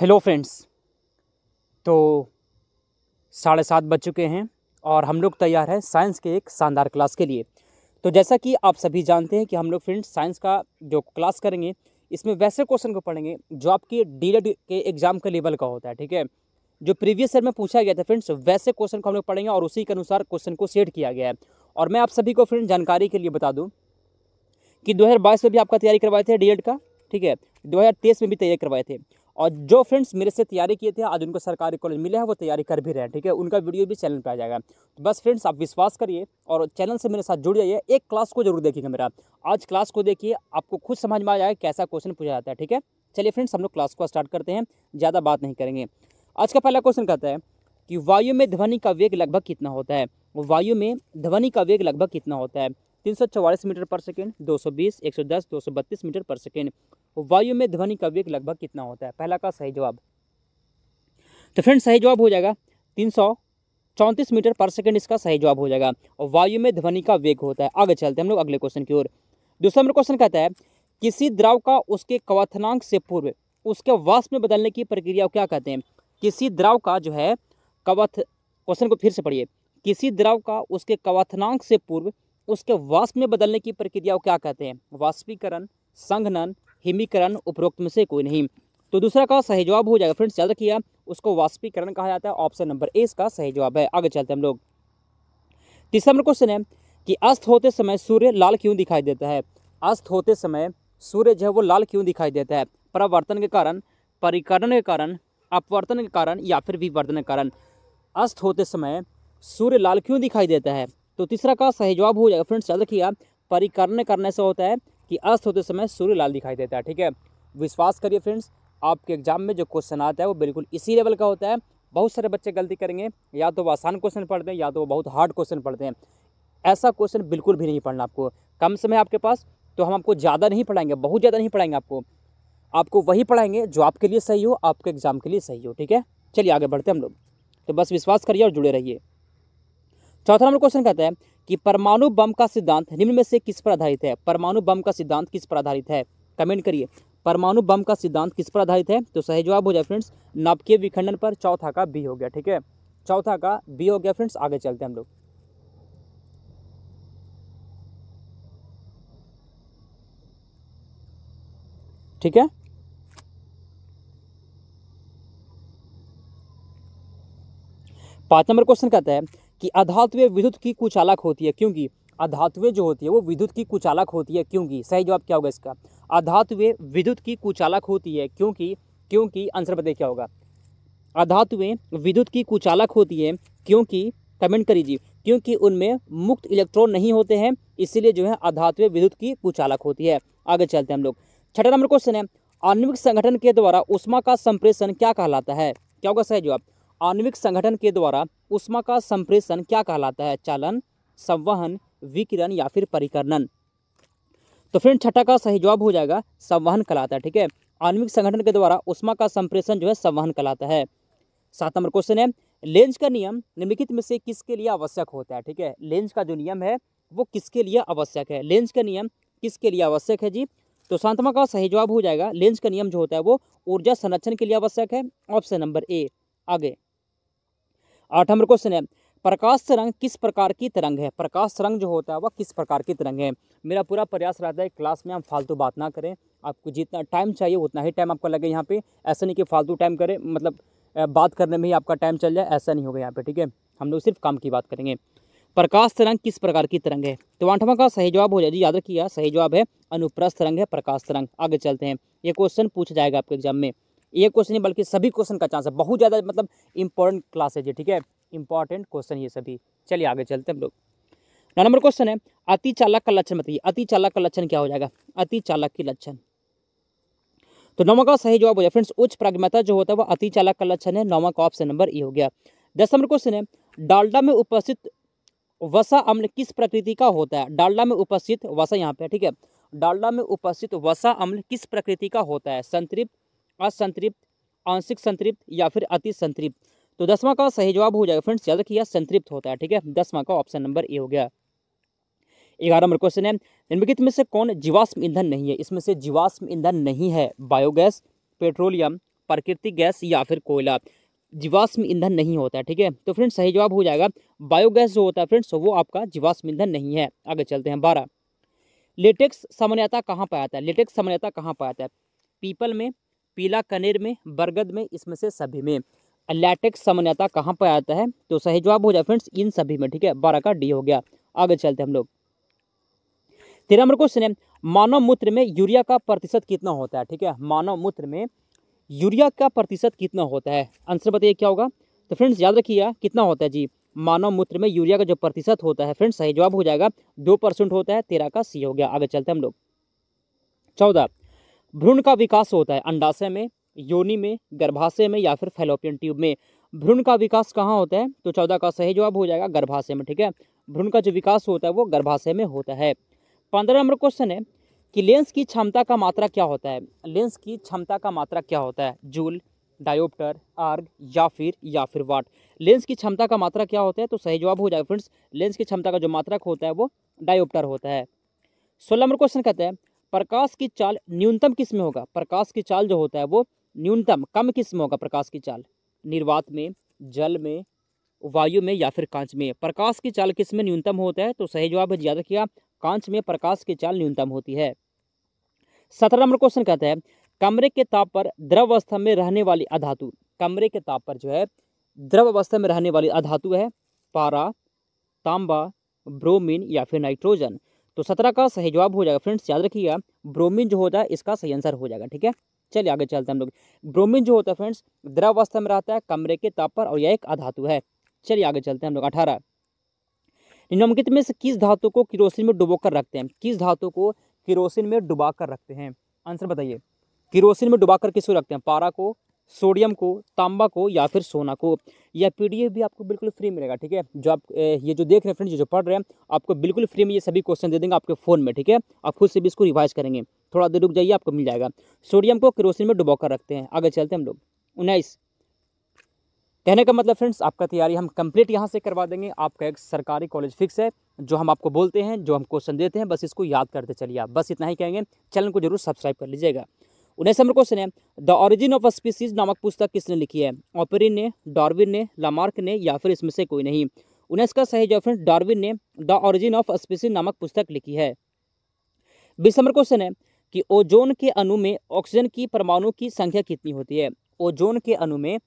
hello friends तो साढ़े सात बज चुके हैं और हम लोग तैयार हैं साइंस के एक शानदार क्लास के लिए तो जैसा कि आप सभी जानते हैं कि हम लोग फ्रेंड्स साइंस का जो क्लास करेंगे इसमें वैसे क्वेश्चन को पढ़ेंगे जो आपके डी e के एग्ज़ाम के लेवल का होता है ठीक है जो प्रीवियस ईयर में पूछा गया था फ्रेंड्स वैसे क्वेश्चन को हम लोग पढ़ेंगे और उसी के अनुसार क्वेश्चन को सेट किया गया है और मैं आप सभी को फ्रेंड जानकारी के लिए बता दूँ कि दो में भी आपका तैयारी करवाए थे डी e का ठीक है दो में भी तैयारी करवाए थे और जो फ्रेंड्स मेरे से तैयारी किए थे आज उनको सरकारी कॉलेज मिले हैं वो तैयारी कर भी रहे हैं ठीक है उनका वीडियो भी चैनल पर आ जाएगा तो बस फ्रेंड्स आप विश्वास करिए और चैनल से मेरे साथ जुड़ जाइए एक क्लास को जरूर देखिएगा मेरा आज क्लास को देखिए आपको खुद समझ में आ जाएगा कैसा क्वेश्चन पूछा जाता है ठीक है चलिए फ्रेंड्स हम लोग क्लास को स्टार्ट करते हैं ज़्यादा बात नहीं करेंगे आज का पहला क्वेश्चन कहता है कि वायु में ध्वनि का वेग लगभग कितना होता है वायु में ध्वनि का वेग लगभग कितना होता है तीन मीटर पर सेकेंड दो सौ मीटर पर सेकेंड वायु में ध्वनि का वेग लगभग कितना होता है पहला का सही जवाब तो फ्रेंड सही जवाब हो जाएगा तीन सौ चौंतीस मीटर पर सेकेंड इसका सही जवाब हो जाएगा और वायु में ध्वनि का वेग होता है आगे चलते हैं हम लोग अगले क्वेश्चन की ओर दूसरा नंबर क्वेश्चन कहता है किसी द्रव का उसके कवथनांक से पूर्व उसके वाष्प में बदलने की प्रक्रिया को क्या कहते हैं किसी द्रव का जो है कवथ क्वेश्चन को फिर से पढ़िए किसी द्रव का उसके कवथनांक से पूर्व उसके वाष्प में बदलने की प्रक्रिया को क्या कहते हैं वाष्पीकरण संघनन हिमीकरण उपरोक्त में से कोई नहीं तो दूसरा का सही जवाब हो जाएगा फ्रेंड्स याद रखिए उसको वाष्पीकरण कहा जाता है ऑप्शन नंबर ए इसका सही जवाब है आगे चलते हम लोग तीसरा नंबर क्वेश्चन है कि अस्त होते समय सूर्य लाल क्यों दिखाई देता है अस्त होते समय सूर्य जो है वो लाल क्यों दिखाई देता है परावर्तन के कारण परिकरण के कारण अपवर्तन के कारण या फिर विवर्तन के कारण अस्त होते समय सूर्य लाल क्यों दिखाई देता है तो तीसरा का सही जवाब हो जाएगा फ्रेंड्स याद रखिएगा परिकरण करने से होता है कि अस्त होते समय सूर्य लाल दिखाई देता है ठीक है विश्वास करिए फ्रेंड्स आपके एग्जाम में जो क्वेश्चन आता है वो बिल्कुल इसी लेवल का होता है बहुत सारे बच्चे गलती करेंगे या तो वो आसान क्वेश्चन पढ़ते हैं या तो वो बहुत हार्ड क्वेश्चन पढ़ते हैं ऐसा क्वेश्चन बिल्कुल भी नहीं पढ़ना आपको कम समय आपके पास तो हम आपको ज़्यादा नहीं पढ़ाएंगे बहुत ज़्यादा नहीं पढ़ाएंगे आपको आपको वही पढ़ाएंगे जो आपके लिए सही हो आपके एग्ज़ाम के लिए सही हो ठीक है चलिए आगे बढ़ते हम लोग तो बस विश्वास करिए और जुड़े रहिए चौथा नंबर क्वेश्चन कहता है कि परमाणु बम का सिद्धांत निम्न में से किस पर आधारित है परमाणु बम का सिद्धांत किस पर आधारित है कमेंट करिए परमाणु बम का सिद्धांत किस पर आधारित है तो सही जवाब हो जाए फ्रेंड्स नाभिकीय विखंडन पर चौथा का बी हो गया ठीक है चौथा का बी हो गया फ्रेंड्स आगे चलते हैं हम लोग ठीक है पांच नंबर क्वेश्चन कहता है कि अधातु विद्युत की कुचालक होती है क्योंकि अधातुएँ जो होती है वो विद्युत की कुचालक होती है क्योंकि सही जवाब क्या होगा इसका अधातु विद्युत की कुचालक होती है क्योंकि क्योंकि आंसर बताइए क्या होगा अधातु विद्युत की कुचालक होती है क्योंकि कमेंट करीजिए क्योंकि उनमें मुक्त इलेक्ट्रॉन नहीं होते हैं इसीलिए जो है अधातु विद्युत की कुचालक होती है आगे चलते हैं हम लोग छठा नंबर क्वेश्चन है आणविक संगठन के द्वारा उष्मा का संप्रेषण क्या कहलाता है क्या होगा सही जवाब आणविक संगठन के द्वारा उष्मा का संप्रेषण क्या कहलाता है चालन संवहन विकिरण या फिर परिकरणन तो फ्रेंड छठा का सही जवाब हो जाएगा संवहन कहलाता है ठीक है आणविक संगठन के द्वारा उष्मा का संप्रेषण जो है संवहन कहलाता है सात नंबर क्वेश्चन है लेंज का नियम निम्नलिखित में से किसके लिए आवश्यक होता है ठीक है लेंज का जो नियम है वो किसके लिए आवश्यक है लेंज का नियम किसके लिए आवश्यक है जी तो सांतवा का सही जवाब हो जाएगा लेंज का नियम जो होता है वो ऊर्जा संरक्षण के लिए आवश्यक है ऑप्शन नंबर ए आगे आठ नंबर क्वेश्चन है प्रकाश रंग किस प्रकार की तरंग है प्रकाश रंग जो होता है वह किस प्रकार की तरंग है मेरा पूरा प्रयास रहता है क्लास में हम फालतू बात ना करें आपको जितना टाइम चाहिए उतना ही टाइम आपका लगे यहाँ पे ऐसा नहीं कि फालतू टाइम करें मतलब बात करने में ही आपका टाइम चल जाए ऐसा नहीं होगा यहाँ पे ठीक है हम लोग सिर्फ काम की बात करेंगे प्रकाश तरंग किस प्रकार की तरंग है तो आठवा का सही जवाब हो जाए जी याद रखिएगा सही जवाब है अनुप्रस्थ तरंग है प्रकाश तरंग आगे चलते हैं ये क्वेश्चन पूछा जाएगा आपके एग्जाम में ये क्वेश्चन नहीं बल्कि सभी क्वेश्चन का चांस है बहुत ज़्यादा मतलब इंपॉर्टेंट क्लास है ये ठीक है इंपॉर्टेंट क्वेश्चन ये सभी चलिए आगे चलते हम लोग नौ नंबर क्वेश्चन है अति चालक का लक्षण बताइए अति चालक का लक्षण क्या हो जाएगा अति चालक की लक्षण तो नौवा का सही जवाब हो जाए फ्रेंड्स उच्च प्रागमता जो होता है वह अति चालक का लक्षण है नौवा का ऑप्शन नंबर ई हो गया दस नंबर क्वेश्चन है डालडा में उपस्थित वसा अम्ल किस प्रकृति का होता है डालडा में उपस्थित वसा यहाँ पे ठीक है डालडा में उपस्थित वसा अम्ल किस प्रकृति का होता है संतृप्त असंतृप्त आंशिक संतृप्त या फिर अति संतृप्त तो दसवां का सही जवाब हो जाएगा फ्रेंड्स याद रखिए संतृप्त होता है ठीक है दसवां का ऑप्शन नंबर ए हो गया ग्यारह नंबर क्वेश्चन है निम्नलिखित में से कौन जीवाश्म ईंधन नहीं है इसमें से जीवाश्म ईंधन नहीं है बायोगैस पेट्रोलियम प्राकृतिक गैस या फिर कोयला जीवाश्म ईंधन नहीं होता है ठीक है तो फ्रेंड्स सही जवाब हो जाएगा बायोगैस जो होता है फ्रेंड्स वो आपका जीवाश्म ईंधन नहीं है आगे चलते हैं बारह लेटेक्स सामान्यता कहाँ पर आता है लेटेक्स सामान्यता कहाँ पर आता है पीपल में पीला कनेर में बरगद में इसमें से सभी में लैटेक्स सामान्यता कहाँ पर आता है तो सही जवाब हो जाए फ्रेंड्स इन सभी में ठीक है बारह का डी हो गया आगे चलते हम लोग तेरह नंबर क्वेश्चन है मानव मूत्र में यूरिया का प्रतिशत कितना होता है ठीक है मानव मूत्र में यूरिया का प्रतिशत कितना होता है आंसर बताइए क्या होगा तो फ्रेंड्स याद रखिए कितना होता है जी मानव मूत्र में यूरिया का जो प्रतिशत होता है फ्रेंड्स सही जवाब हो जाएगा दो परसेंट होता है तेरह का सी हो गया आगे चलते हम लोग चौदह भ्रूण का विकास होता है अंडाशय में योनि में गर्भाशय में या फिर फेलोपियन ट्यूब में भ्रूण का विकास कहाँ होता है तो चौदह का सही जवाब हो जाएगा गर्भाशय में ठीक है भ्रूण का जो विकास होता है वो गर्भाशय में होता है पंद्रह नंबर क्वेश्चन है कि लेंस की क्षमता का मात्रा क्या होता है लेंस की क्षमता का मात्रा क्या होता है जूल डायोप्टर आर्ग या फिर या फिर वाट लेंस की क्षमता का मात्रा क्या होता है तो सही जवाब हो जाएगा फ्रेंड्स लेंस की क्षमता का जो मात्रक होता है वो डायोप्टर होता है सोलह नंबर क्वेश्चन कहते हैं प्रकाश की चाल न्यूनतम किस में होगा प्रकाश की चाल जो होता है वो न्यूनतम कम किस में होगा प्रकाश की चाल निर्वात में जल में वायु में या फिर कांच में प्रकाश की चाल किस में न्यूनतम होता है तो सही जवाब है याद रखिएगा कांच में प्रकाश की चाल न्यूनतम होती है सत्रह नंबर क्वेश्चन कहता है कमरे के ताप पर द्रव अवस्था में रहने वाली अधातु कमरे के ताप पर जो है द्रव अवस्था में रहने वाली अधातु है पारा तांबा ब्रोमीन या फिर नाइट्रोजन तो सत्रह का सही जवाब हो जाएगा फ्रेंड्स याद रखिएगा ब्रोमिन जो होता है इसका सही आंसर हो जाएगा ठीक है चलिए आगे चलते हैं हम लोग ब्रोमिन जो होता है फ्रेंड्स द्रव अवस्था में रहता है कमरे के ताप पर और यह एक अधातु है चलिए आगे चलते हैं हम लोग अठारह निम्नलिखित में से किस धातु को किरोसिन में डुबो कर रखते हैं किस धातु को किरोसिन में डुबा कर रखते हैं आंसर बताइए किरोसिन में डुबा कर किसको रखते हैं पारा को सोडियम को तांबा को या फिर सोना को या पीडीएफ भी आपको बिल्कुल फ्री मिलेगा ठीक है जो आप ये जो देख रहे हैं फ्रेंड्स ये जो पढ़ रहे हैं आपको बिल्कुल फ्री में ये सभी क्वेश्चन दे देंगे आपके फ़ोन में ठीक है आप खुद से भी इसको रिवाइज करेंगे थोड़ा देर रुक जाइए आपको मिल जाएगा सोडियम को क्रोसिन में डुबोकर रखते हैं आगे चलते हैं हम लोग उन्नीस कहने का मतलब फ्रेंड्स आपका तैयारी हम कंप्लीट यहाँ से करवा देंगे आपका एक सरकारी कॉलेज फिक्स है जो हम आपको बोलते हैं जो हम क्वेश्चन देते हैं बस इसको याद करते चलिए आप बस इतना ही कहेंगे चैनल को जरूर सब्सक्राइब कर लीजिएगा उन्नीस नंबर क्वेश्चन है द ऑरिजिन ऑफ स्पीसीज नामक पुस्तक किसने लिखी है ऑपरिन ने डॉर्विन ने लामार्क ने या फिर इसमें से कोई नहीं उन्नीस का सही जवाब फ्रेंड डार्विन ने द ऑरिजिन ऑफ स्पीसीज नामक पुस्तक लिखी है बीस नंबर क्वेश्चन है कि ओजोन के अनु में ऑक्सीजन की परमाणु की संख्या कितनी होती है ओजोन के अनु में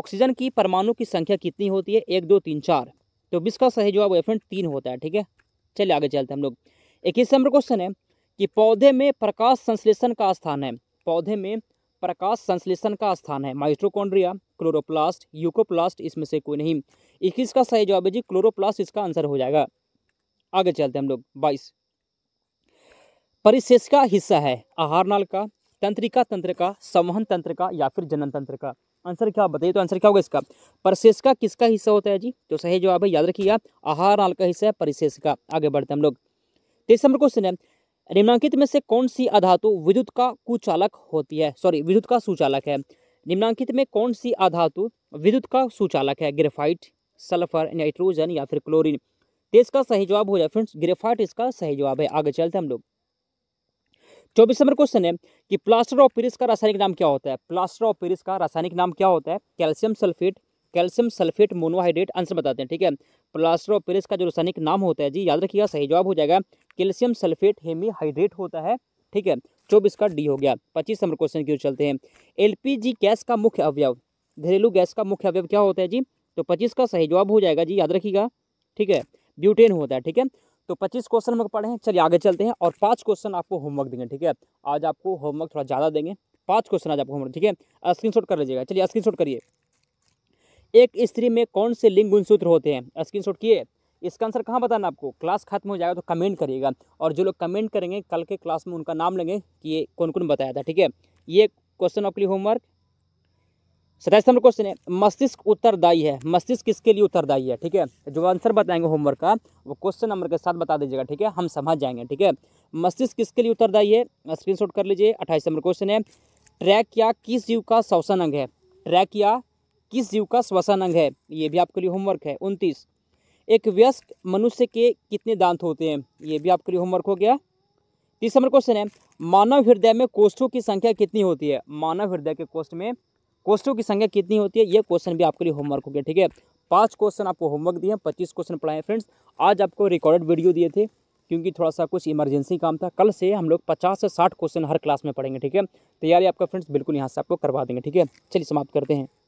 ऑक्सीजन की परमाणु की संख्या कितनी होती है एक दो तीन चार तो बीस का सही जवाब फ्रेंड तीन होता है ठीक है चलिए आगे चलते हैं हम लोग इक्कीस नंबर क्वेश्चन है कि पौधे में प्रकाश संश्लेषण का स्थान है पौधे में प्रकाश संश्लेषण का स्थान है माइट्रोकॉन्ड्रिया क्लोरोप्लास्ट यूकोप्लास्ट इसमें से कोई नहीं इक्कीस का सही जवाब है जी क्लोरोप्लास्ट इसका आंसर हो जाएगा आगे चलते हम लोग बाईस परिशेष का हिस्सा है आहार नाल का तंत्रिका तंत्र का संवहन तंत्र का या फिर जनन तंत्र का आंसर क्या बताइए तो आंसर क्या होगा इसका परिशेष का किसका हिस्सा होता है जी तो सही जवाब है याद रखिएगा आहार नाल का हिस्सा है परिशेष का आगे बढ़ते हम लोग तेईस नंबर क्वेश्चन है निम्नांकित में से कौन सी अधातु विद्युत का कुचालक होती है सॉरी विद्युत का सुचालक है निम्नांकित में कौन सी अधातु विद्युत का सुचालक है ग्रेफाइट सल्फर नाइट्रोजन या फिर क्लोरीन तो इसका सही जवाब हो जाए फ्रेंड्स ग्रेफाइट इसका सही जवाब है आगे चलते हम लोग चौबीस नंबर क्वेश्चन है कि प्लास्टर ऑफ पेरिस का रासायनिक नाम क्या होता है प्लास्टर ऑफ पेरिस का रासायनिक नाम क्या होता है calcium sulphate calcium sulphate monohydrate answer बताते हैं ठीक है प्लास्टर पेरिस का जो रासायनिक नाम होता है जी याद रखिएगा सही जवाब हो जाएगा कैल्शियम सल्फेट हेमीहाइड्रेट होता है ठीक है चौबीस का डी हो गया पच्चीस नंबर क्वेश्चन की चलते हैं एल गैस का मुख्य अवयव घरेलू गैस का मुख्य अवयव क्या होता है जी तो पच्चीस का सही जवाब हो जाएगा जी याद रखिएगा ठीक है ब्यूटेन होता है ठीक है तो पच्चीस क्वेश्चन हम पढ़े हैं चलिए आगे चलते हैं और पाँच क्वेश्चन आपको होमवर्क देंगे ठीक है आज आपको होमवर्क थोड़ा ज़्यादा देंगे पाँच क्वेश्चन आज आपको होमवर्क ठीक है स्क्रीनशॉट कर लीजिएगा चलिए स्क्रीनशॉट करिए एक स्त्री में कौन से लिंग गुणसूत्र होते हैं स्क्रीन शॉट किए इसका आंसर कहाँ बताना आपको क्लास खत्म हो जाएगा तो कमेंट करिएगा और जो लोग कमेंट करेंगे कल के क्लास में उनका नाम लेंगे कि ये कौन कौन बताया था ठीक है ये क्वेश्चन आपके लिए होमवर्क सताइस नंबर क्वेश्चन है मस्तिष्क उत्तरदायी है मस्तिष्क किसके लिए उत्तरदायी है ठीक है जो आंसर बताएंगे होमवर्क का वो क्वेश्चन नंबर के साथ बता दीजिएगा ठीक है हम समझ जाएंगे ठीक है मस्तिष्क किसके लिए उत्तरदायी है स्क्रीनशॉट कर लीजिए अट्ठाईस नंबर क्वेश्चन है ट्रैक या किस जीव का शोषण अंग है ट्रैक या किस जीव का श्वसन अंग है ये भी आपके लिए होमवर्क है उनतीस एक व्यस्क मनुष्य के कितने दांत होते हैं ये भी आपके लिए होमवर्क हो गया तीस नंबर क्वेश्चन है मानव हृदय में कोष्ठों की संख्या कितनी होती है मानव हृदय के कोष्ठ में कोष्ठों की संख्या कितनी होती है ये क्वेश्चन भी आपके लिए होमवर्क हो गया ठीक है पाँच क्वेश्चन आपको होमवर्क दिए हैं पच्चीस क्वेश्चन पढ़ाए फ्रेंड्स आज आपको रिकॉर्डेड वीडियो दिए थे क्योंकि थोड़ा सा कुछ इमरजेंसी काम था कल से हम लोग पचास से साठ क्वेश्चन हर क्लास में पढ़ेंगे ठीक है तैयारी आपका फ्रेंड्स बिल्कुल यहाँ से आपको करवा देंगे ठीक है चलिए समाप्त करते हैं